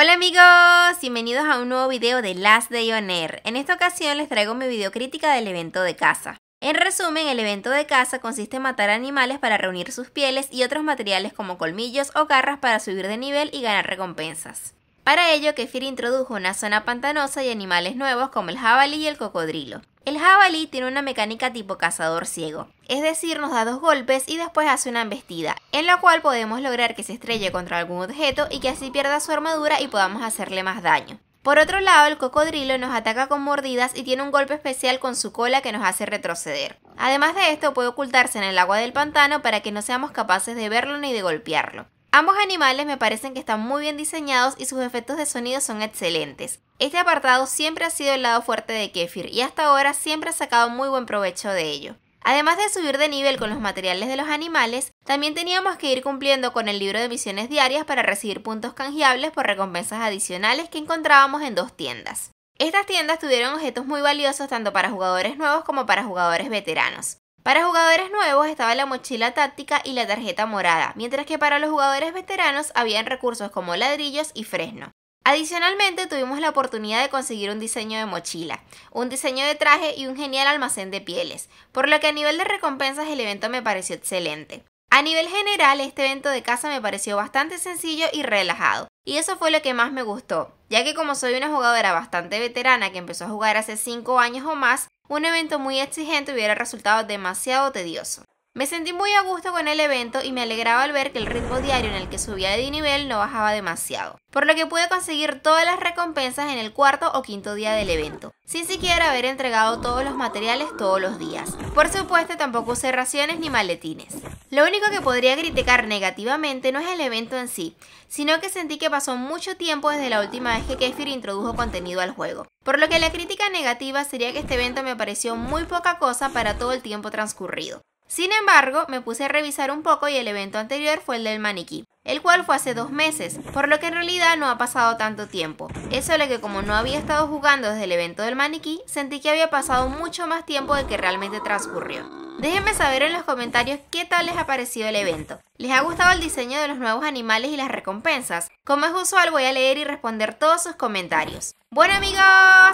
Hola amigos, bienvenidos a un nuevo video de Last Day On Air. En esta ocasión les traigo mi video crítica del evento de caza. En resumen, el evento de caza consiste en matar animales para reunir sus pieles y otros materiales como colmillos o garras para subir de nivel y ganar recompensas. Para ello, Kefir introdujo una zona pantanosa y animales nuevos como el jabalí y el cocodrilo. El jabalí tiene una mecánica tipo cazador ciego, es decir, nos da dos golpes y después hace una embestida, en la cual podemos lograr que se estrelle contra algún objeto y que así pierda su armadura y podamos hacerle más daño. Por otro lado, el cocodrilo nos ataca con mordidas y tiene un golpe especial con su cola que nos hace retroceder. Además de esto, puede ocultarse en el agua del pantano para que no seamos capaces de verlo ni de golpearlo. Ambos animales me parecen que están muy bien diseñados y sus efectos de sonido son excelentes. Este apartado siempre ha sido el lado fuerte de Kefir y hasta ahora siempre ha sacado muy buen provecho de ello. Además de subir de nivel con los materiales de los animales, también teníamos que ir cumpliendo con el libro de misiones diarias para recibir puntos canjeables por recompensas adicionales que encontrábamos en dos tiendas. Estas tiendas tuvieron objetos muy valiosos tanto para jugadores nuevos como para jugadores veteranos. Para jugadores nuevos estaba la mochila táctica y la tarjeta morada, mientras que para los jugadores veteranos habían recursos como ladrillos y fresno. Adicionalmente tuvimos la oportunidad de conseguir un diseño de mochila, un diseño de traje y un genial almacén de pieles, por lo que a nivel de recompensas el evento me pareció excelente. A nivel general, este evento de casa me pareció bastante sencillo y relajado, y eso fue lo que más me gustó, ya que como soy una jugadora bastante veterana que empezó a jugar hace 5 años o más, un evento muy exigente hubiera resultado demasiado tedioso. Me sentí muy a gusto con el evento y me alegraba al ver que el ritmo diario en el que subía de nivel no bajaba demasiado, por lo que pude conseguir todas las recompensas en el cuarto o quinto día del evento, sin siquiera haber entregado todos los materiales todos los días. Por supuesto tampoco usé raciones ni maletines. Lo único que podría criticar negativamente no es el evento en sí, sino que sentí que pasó mucho tiempo desde la última vez que Kefir introdujo contenido al juego. Por lo que la crítica negativa sería que este evento me pareció muy poca cosa para todo el tiempo transcurrido. Sin embargo, me puse a revisar un poco y el evento anterior fue el del maniquí, el cual fue hace dos meses, por lo que en realidad no ha pasado tanto tiempo. Es solo que como no había estado jugando desde el evento del maniquí, sentí que había pasado mucho más tiempo de que realmente transcurrió. Déjenme saber en los comentarios qué tal les ha parecido el evento. ¿Les ha gustado el diseño de los nuevos animales y las recompensas? Como es usual voy a leer y responder todos sus comentarios. Bueno amigos,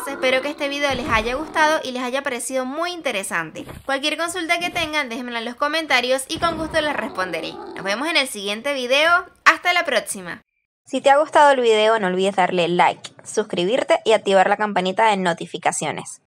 espero que este video les haya gustado y les haya parecido muy interesante. Cualquier consulta que tengan déjenmela en los comentarios y con gusto les responderé. Nos vemos en el siguiente video. Hasta la próxima. Si te ha gustado el video no olvides darle like, suscribirte y activar la campanita de notificaciones.